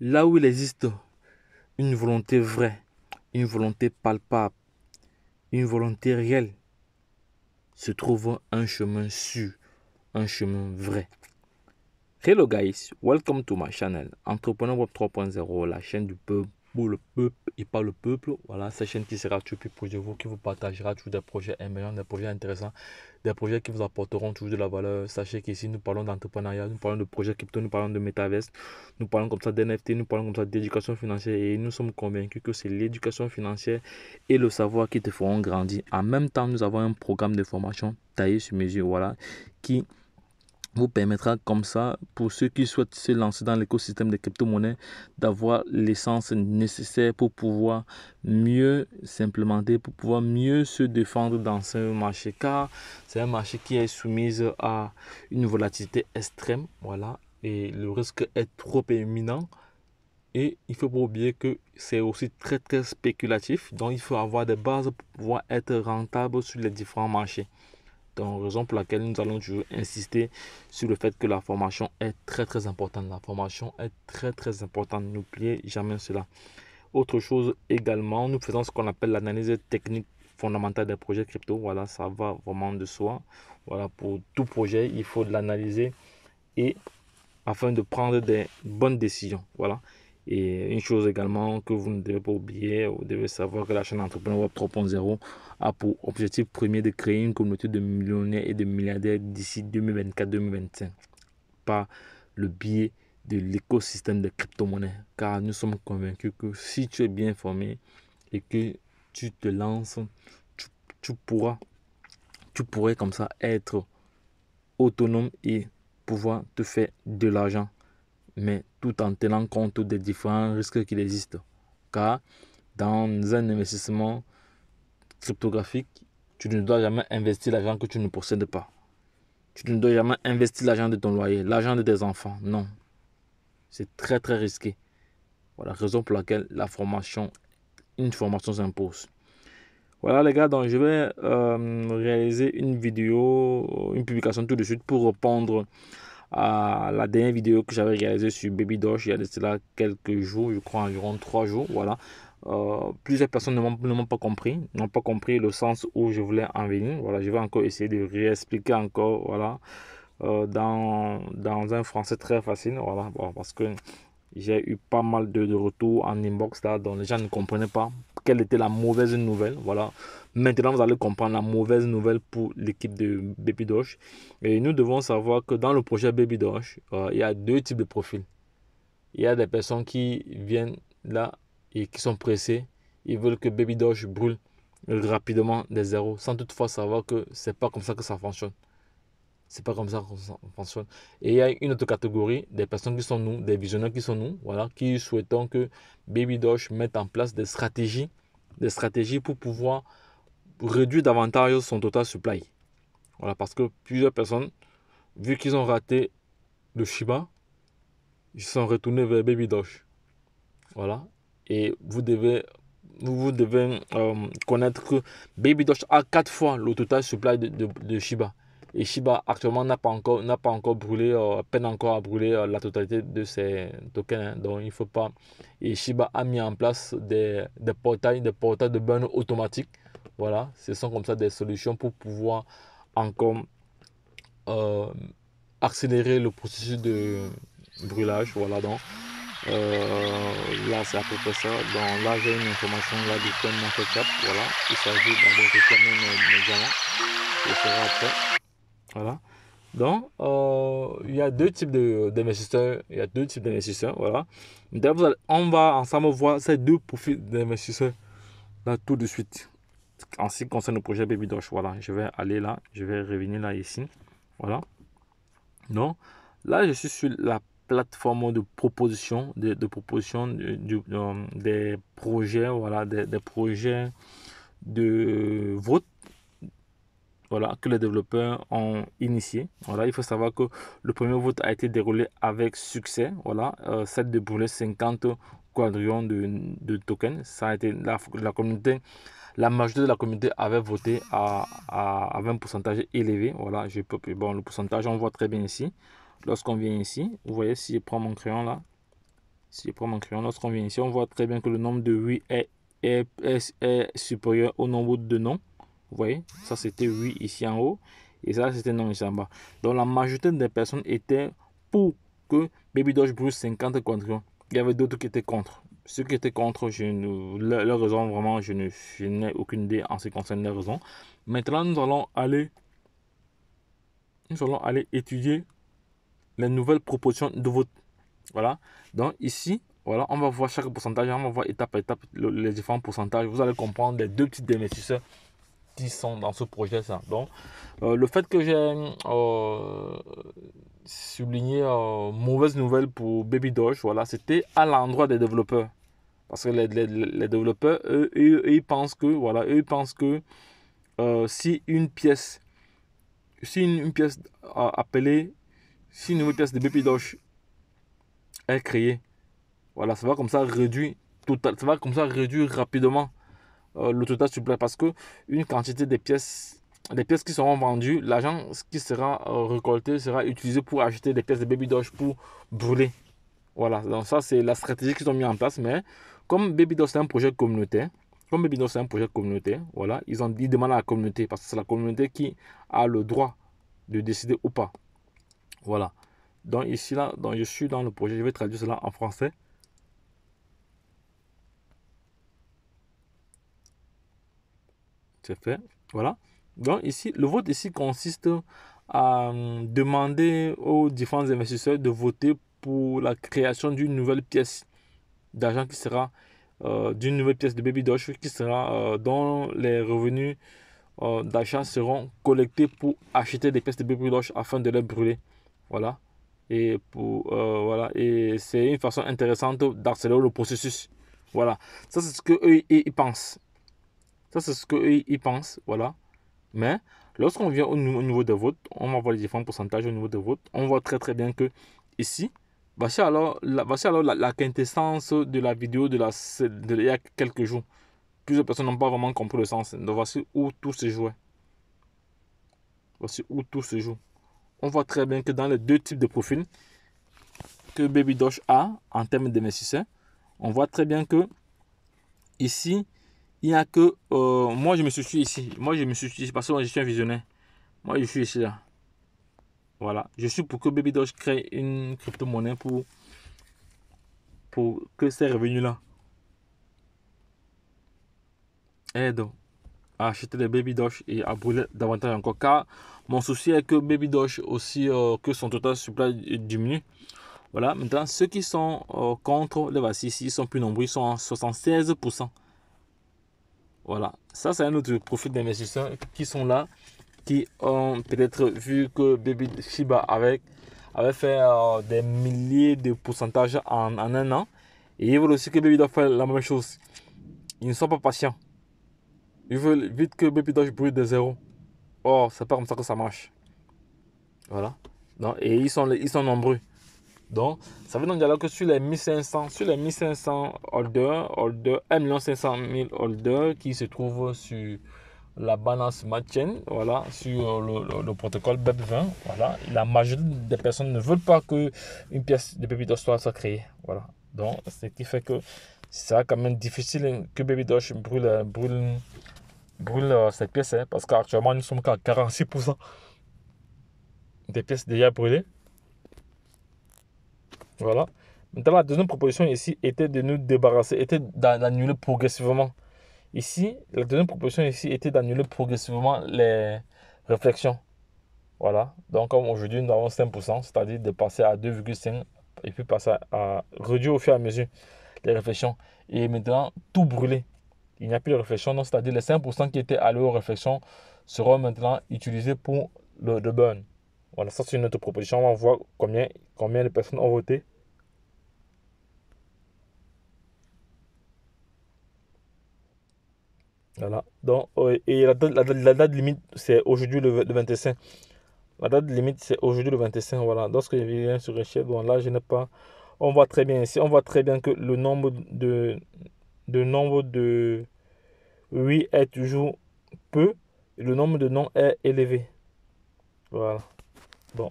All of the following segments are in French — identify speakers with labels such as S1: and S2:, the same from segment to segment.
S1: là où il existe une volonté vraie, une volonté palpable, une volonté réelle, se trouve un chemin sûr, un chemin vrai. Hello guys, welcome to my channel Entrepreneur 3.0, la chaîne du peuple pour le peuple et pas le peuple. Voilà, cette chaîne qui sera proche pour vous, qui vous partagera toujours des projets émergents, des projets intéressants, des projets qui vous apporteront toujours de la valeur. Sachez qu'ici, nous parlons d'entrepreneuriat, nous parlons de projets crypto, nous parlons de metaverse nous parlons comme ça d'NFT, nous parlons comme ça d'éducation financière et nous sommes convaincus que c'est l'éducation financière et le savoir qui te feront grandir. En même temps, nous avons un programme de formation taillé sur mesure, voilà, qui vous permettra comme ça, pour ceux qui souhaitent se lancer dans l'écosystème des crypto-monnaies, d'avoir l'essence nécessaire pour pouvoir mieux s'implémenter, pour pouvoir mieux se défendre dans ce marché, car c'est un marché qui est soumis à une volatilité extrême, voilà, et le risque est trop éminent. Et il ne faut pas oublier que c'est aussi très très spéculatif, donc il faut avoir des bases pour pouvoir être rentable sur les différents marchés. Donc, raison pour laquelle nous allons toujours insister sur le fait que la formation est très très importante. La formation est très très importante. N'oubliez jamais cela. Autre chose également, nous faisons ce qu'on appelle l'analyse technique fondamentale des projets crypto. Voilà, ça va vraiment de soi. Voilà, pour tout projet, il faut l'analyser et afin de prendre des bonnes décisions. Voilà. Et une chose également que vous ne devez pas oublier, vous devez savoir que la chaîne Entrepreneur Web 3.0 a pour objectif premier de créer une communauté de millionnaires et de milliardaires d'ici 2024-2025 par le biais de l'écosystème de crypto monnaie Car nous sommes convaincus que si tu es bien formé et que tu te lances, tu, pourras, tu pourrais comme ça être autonome et pouvoir te faire de l'argent mais tout en tenant compte des différents risques qui existent. Car dans un investissement cryptographique, tu ne dois jamais investir l'argent que tu ne possèdes pas. Tu ne dois jamais investir l'argent de ton loyer, l'argent de tes enfants. Non. C'est très très risqué. Voilà la raison pour laquelle la formation, une formation s'impose. Voilà les gars, donc je vais euh, réaliser une vidéo, une publication tout de suite pour répondre à la dernière vidéo que j'avais réalisée sur Baby Doge il y a quelques jours, je crois environ trois jours, voilà. Euh, plusieurs personnes ne m'ont pas compris, n'ont pas compris le sens où je voulais en venir. Voilà, je vais encore essayer de réexpliquer encore, voilà, euh, dans, dans un français très facile, voilà, parce que j'ai eu pas mal de, retours en inbox là, dont les gens ne comprenaient pas quelle était la mauvaise nouvelle. Voilà. Maintenant, vous allez comprendre la mauvaise nouvelle pour l'équipe de Baby Doge. Et nous devons savoir que dans le projet Baby euh, il y a deux types de profils. Il y a des personnes qui viennent là et qui sont pressées. Ils veulent que Baby Doge brûle rapidement des zéros sans toutefois savoir que c'est pas comme ça que ça fonctionne. C'est pas comme ça qu'on fonctionne. Et il y a une autre catégorie des personnes qui sont nous, des visionnaires qui sont nous, voilà, qui souhaitons que Baby mette en place des stratégies, des stratégies pour pouvoir réduire davantage son total supply. Voilà, parce que plusieurs personnes, vu qu'ils ont raté le Shiba, ils sont retournés vers Baby Voilà. Et vous devez vous devez euh, connaître que Baby Doge a quatre fois le total supply de Shiba. Et Shiba actuellement n'a pas encore n'a pas encore brûlé euh, peine encore à brûler euh, la totalité de ses tokens hein. donc il faut pas et Shiba a mis en place des, portails des portails de burn automatique voilà ce sont comme ça des solutions pour pouvoir encore euh, accélérer le processus de brûlage voilà donc là c'est à peu près ça donc là j'ai une information là du market cap voilà il s'agit d'un de voilà. Donc, euh, il y a deux types d'investisseurs. Il y a deux types d'investisseurs. Voilà. on va ensemble voir ces deux profils d'investisseurs là tout de suite. En ce qui concerne le projet Baby voilà, je vais aller là, je vais revenir là ici. Voilà. Donc, là, je suis sur la plateforme de proposition, de, de du, euh, des projets, voilà, des, des projets de vote voilà, que les développeurs ont initié. Voilà, il faut savoir que le premier vote a été déroulé avec succès. Voilà, euh, de 50 quadrillions de, de, tokens. Ça a été la, communauté, la majorité de la communauté avait voté à, à, un pourcentage élevé. Voilà, bon, le pourcentage, on voit très bien ici. Lorsqu'on vient ici, vous voyez, si je prends mon crayon là, si je prends mon crayon, lorsqu'on vient ici, on voit très bien que le nombre de 8 est, est, est supérieur au nombre de noms vous voyez Ça, c'était oui ici en haut. Et ça, c'était non ici en bas. Donc, la majorité des personnes étaient pour que Baby Doge Bruce 50 contre. Il y avait d'autres qui étaient contre. Ceux qui étaient contre, je ne, leur, raison, vraiment, je n'ai aucune idée en ce qui concerne les raisons. Maintenant, nous allons aller, nous allons aller étudier les nouvelles proportions de vote. Voilà. Donc, ici, voilà, on va voir chaque pourcentage, on va voir étape par étape les différents pourcentages. Vous allez comprendre les deux petits investisseurs sont dans ce projet. Ça. Donc, euh, le fait que j'ai euh, souligné euh, mauvaise nouvelle pour Baby Doge, voilà, c'était à l'endroit des développeurs. Parce que les, les, développeurs, eux, ils pensent que, voilà, eux, ils pensent que euh, si une pièce, si une, pièce appelée, si une nouvelle pièce de Baby Doge est créée, voilà, ça va comme ça réduit tout ça va comme ça réduire rapidement euh, le total supplémentaire parce que une quantité des pièces, des pièces qui seront vendues, l'argent qui sera euh, récolté sera utilisé pour acheter des pièces de Baby Doge pour brûler. Voilà, donc ça c'est la stratégie qu'ils ont mis en place. Mais comme Baby Doge c'est un projet communautaire, comme Baby Doge c'est un projet communautaire, voilà, ils ont ils demandent à la communauté parce que c'est la communauté qui a le droit de décider ou pas. Voilà. Donc ici là, donc je suis dans le projet, je vais traduire cela en français. C'est fait. Voilà. Donc ici, le vote ici consiste à hum, demander aux différents investisseurs de voter pour la création d'une nouvelle pièce d'argent qui sera euh, d'une nouvelle pièce de Baby Doge qui sera euh, dont les revenus euh, d'achat seront collectés pour acheter des pièces de Baby Doge afin de les brûler. Voilà. Et pour voilà et c'est une façon intéressante d'accélérer le processus. Voilà. Ça c'est ce que ils pensent. Ça, c'est ce qu'ils pensent, voilà. Mais lorsqu'on vient au, niveau des votes, on va voir les différents pourcentages au niveau des votes. On voit très très bien que ici, voici alors, la, alors la, quintessence de la vidéo de, la, de, il y a quelques jours. Plusieurs personnes n'ont pas vraiment compris le sens. Donc voici où tout se joue Voici où tout se joue. On voit très bien que dans les deux types de profils que Baby a en termes d'investisseurs, on voit très bien que ici, il n'y a que. Euh, moi, je me suis ici. Moi, je me suis ici parce que moi, je suis un visionnaire. Moi, je suis ici là. Voilà. Je suis pour que Baby crée une crypto-monnaie pour, pour que ces revenus-là aident à acheter des Baby Doge et à brûler davantage encore. Car mon souci est que Baby aussi, euh, que son total supply diminue. Voilà, maintenant, ceux qui sont euh, contre les voici ils sont plus nombreux, ils sont à 76%. Voilà, ça c'est un autre profil d'investisseurs qui sont là, qui ont peut-être vu que Baby Shiba avec, avait fait euh, des milliers de pourcentages en, un an. Et ils veulent aussi que Baby doge faire la même chose. Ils ne sont pas patients. Ils veulent vite que Baby Doge brûle de zéro oh, c'est pas comme ça que ça marche. Voilà. Non, et ils sont, ils sont nombreux. Donc, ça veut donc dire que sur les 1500, sur les 1500 holders, holder, 1 500 000 holders qui se trouvent sur la balance matchain, voilà, sur euh, le, protocole BEP20, voilà, la majorité des personnes ne veulent pas que une pièce de Baby Dosh soit créée, voilà. Donc, ce qui fait que c'est quand même difficile que Baby brûle, brûle, brûle euh, cette pièce, hein, parce qu'actuellement, nous sommes qu'à 46% des pièces déjà brûlées. Voilà. Maintenant, la deuxième proposition ici était de nous débarrasser, était d'annuler progressivement. Ici, la deuxième proposition ici était d'annuler progressivement les réflexions. Voilà. Donc, comme aujourd'hui, nous avons 5%, c'est-à-dire de passer à 2,5 et puis passer à, réduire au fur et à mesure les réflexions. Et maintenant, tout brûler. Il n'y a plus de réflexion, c'est-à-dire les 5% qui étaient allés aux réflexions seront maintenant utilisés pour le, le burn. Voilà, ça c'est une autre proposition. On va voir combien, combien de personnes ont voté. Voilà. Donc, oh, et la date, limite, c'est aujourd'hui le, 25. La date limite, c'est aujourd'hui le 25. Voilà. Lorsque je viens sur échelle, bon là, je n'ai pas. On voit très bien ici, on voit très bien que le nombre de, de nombre de oui est toujours peu, le nombre de noms est élevé. Voilà. Bon.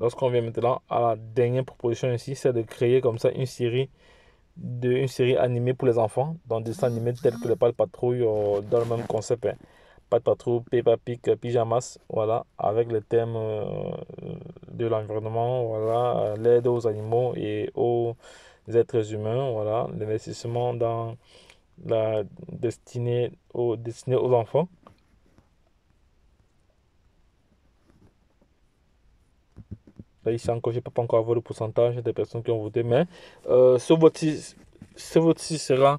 S1: Lorsqu'on vient maintenant à la dernière proposition ici, c'est de créer comme ça une série de une série animée pour les enfants, dans des dessins animés tels que le Pal Patrouille, euh, dans le même concept. Hein. Pat Patrouille, Peppa Pig, Pyjamas, voilà, avec le thème euh, de l'environnement, voilà, l'aide aux animaux et aux êtres humains, voilà, l'investissement dans la destinée destinée aux enfants. ici encore, je ne peux pas encore voir le pourcentage des personnes qui ont voté, mais ce vote-ci vote sera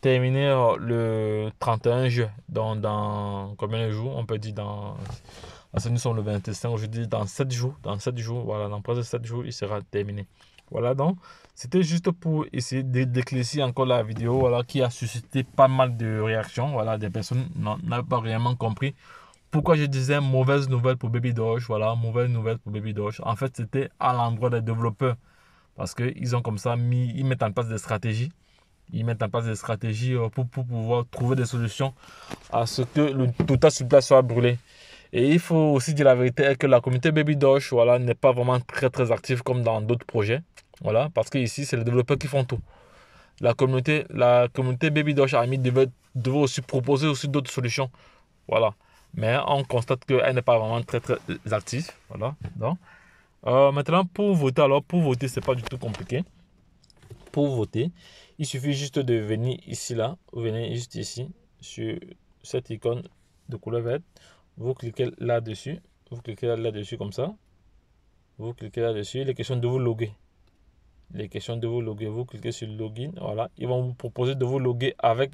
S1: terminé le 31 juin. Dans, dans combien de jours On peut dire dans. ce nous sommes le 25 dis dans 7 jours. Dans 7 jours, voilà, dans presque 7 jours, il sera terminé. Voilà donc, c'était juste pour essayer d'éclaircir encore la vidéo voilà, qui a suscité pas mal de réactions. Voilà, des personnes n'avaient pas réellement compris pourquoi je disais mauvaise nouvelle pour Baby Doge, voilà, mauvaise nouvelle pour Baby Doge. En fait, c'était à l'endroit des développeurs. Parce qu'ils ont comme ça mis, ils mettent en place des stratégies. Ils mettent en place des stratégies euh, pour, pouvoir trouver des solutions à ce que le tout total place soit brûlé. Et il faut aussi dire la vérité que la communauté Baby Doge voilà, n'est pas vraiment très très active comme dans d'autres projets. Voilà, parce qu'ici, c'est les développeurs qui font tout. La communauté, la communauté Baby Doge elle devait, aussi proposer aussi d'autres solutions. Voilà mais on constate qu'elle n'est pas vraiment très très active. Voilà. Donc, euh, maintenant, pour voter, alors pour voter, c'est pas du tout compliqué. Pour voter, il suffit juste de venir ici là, vous venez juste ici sur cette icône de couleur verte. Vous cliquez là-dessus, vous cliquez là-dessus comme ça. Vous cliquez là-dessus, Les questions de vous loguer. Les questions de vous loguer, vous cliquez sur login, voilà, ils vont vous proposer de vous loguer avec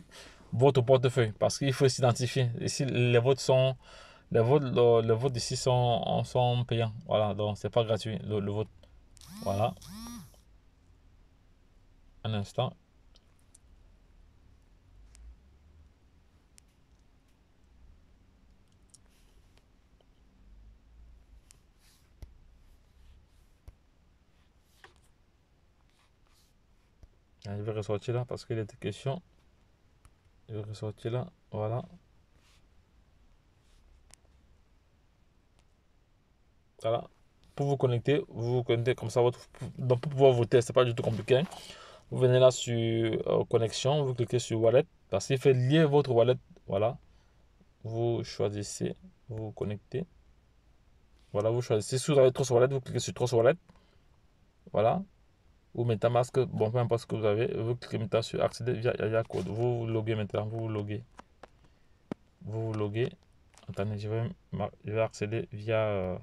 S1: votre portefeuille parce qu'il faut s'identifier. Ici, les votes sont. Les votes, le, vote ici sont, sont payants. Voilà, donc c'est pas gratuit le, le, vote. Voilà. Un instant. Ah, je vais ressortir là parce qu'il était questions il là, voilà. Voilà, pour vous connecter, vous vous connectez comme ça, votre, donc pour pouvoir voter, c'est pas du tout compliqué. Hein. Vous venez là sur euh, connexion, vous cliquez sur wallet, parce qu'il fait lier votre wallet, voilà. Vous choisissez, vous, vous connectez. Voilà, vous choisissez. Si vous avez trop Wallet, vous cliquez sur sur Wallet. Voilà, ou MetaMask, bon, peu importe ce que vous avez, vous cliquez maintenant sur accéder via Code. Vous vous loguez maintenant, vous vous loguez. Vous vous loguez. Attendez, je vais, je accéder via euh,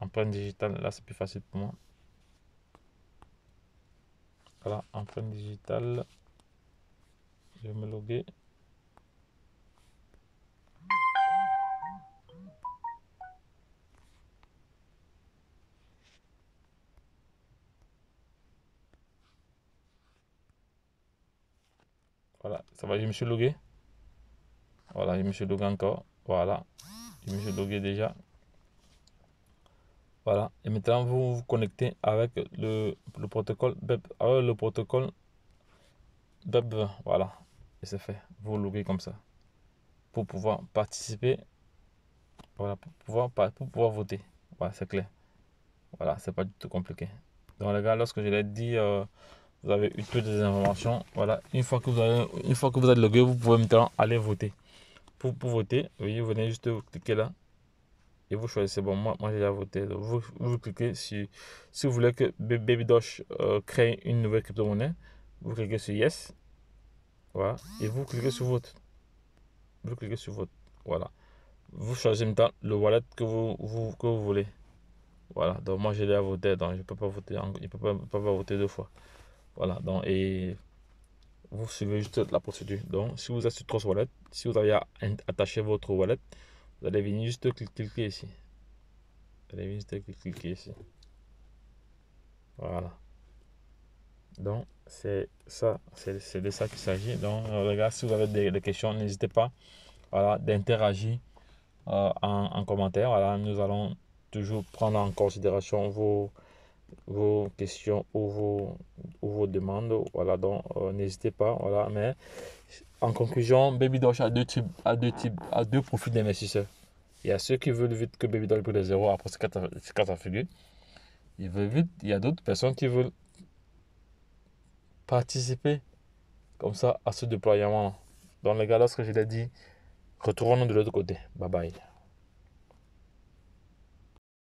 S1: empreinte digitale. Là, c'est plus facile pour moi. Voilà, empreinte digitale. Je vais me loguer. Voilà, ça va, je me suis logué. Voilà, je me suis logué encore. Voilà, je me suis logué déjà. Voilà, et maintenant vous vous connectez avec le, protocole BEP, le protocole BEP, ah voilà, et c'est fait. Vous loguez comme ça pour pouvoir participer, voilà, pour pouvoir, pour pouvoir voter. Voilà, c'est clair. Voilà, c'est pas du tout compliqué. Donc les gars, lorsque je l'ai dit, euh, vous avez eu toutes les informations. Voilà, une fois que vous avez, une fois que vous êtes logué, vous pouvez maintenant aller voter. Pour, pour voter, oui vous venez juste vous cliquer là et vous choisissez. Bon, moi, moi j'ai déjà voté. Donc, vous, vous cliquez si si vous voulez que Baby euh, crée une nouvelle crypto-monnaie. Vous cliquez sur Yes. Voilà, et vous cliquez sur Vote. Vous cliquez sur Vote. Voilà. Vous choisissez maintenant le wallet que vous, que vous voulez. Voilà, donc moi j'ai déjà voté, donc je ne peux pas voter, peux pas voter deux fois. Voilà, donc, et vous suivez juste la procédure. Donc, si vous êtes sur Trust Wallet, si vous avez attaché votre wallet, vous allez venir juste cliquer ici. Vous allez juste cliquer ici. Voilà. Donc, c'est ça, c'est de ça qu'il s'agit. Donc, regarde, si vous avez des, questions, n'hésitez pas voilà, d'interagir euh, en, en, commentaire. Voilà, nous allons toujours prendre en considération vos, vos questions ou vos, demandes. Voilà, donc euh, n'hésitez pas. Voilà, mais en conclusion, Baby a deux types, a deux types, deux profils d'investisseurs. Il y a ceux qui veulent vite que Baby Doge zéro les après ses Il veut vite. Il y a d'autres personnes qui veulent participer comme ça à ce déploiement. Donc les gars, que je l'ai dit, retournons de l'autre côté. Bye bye.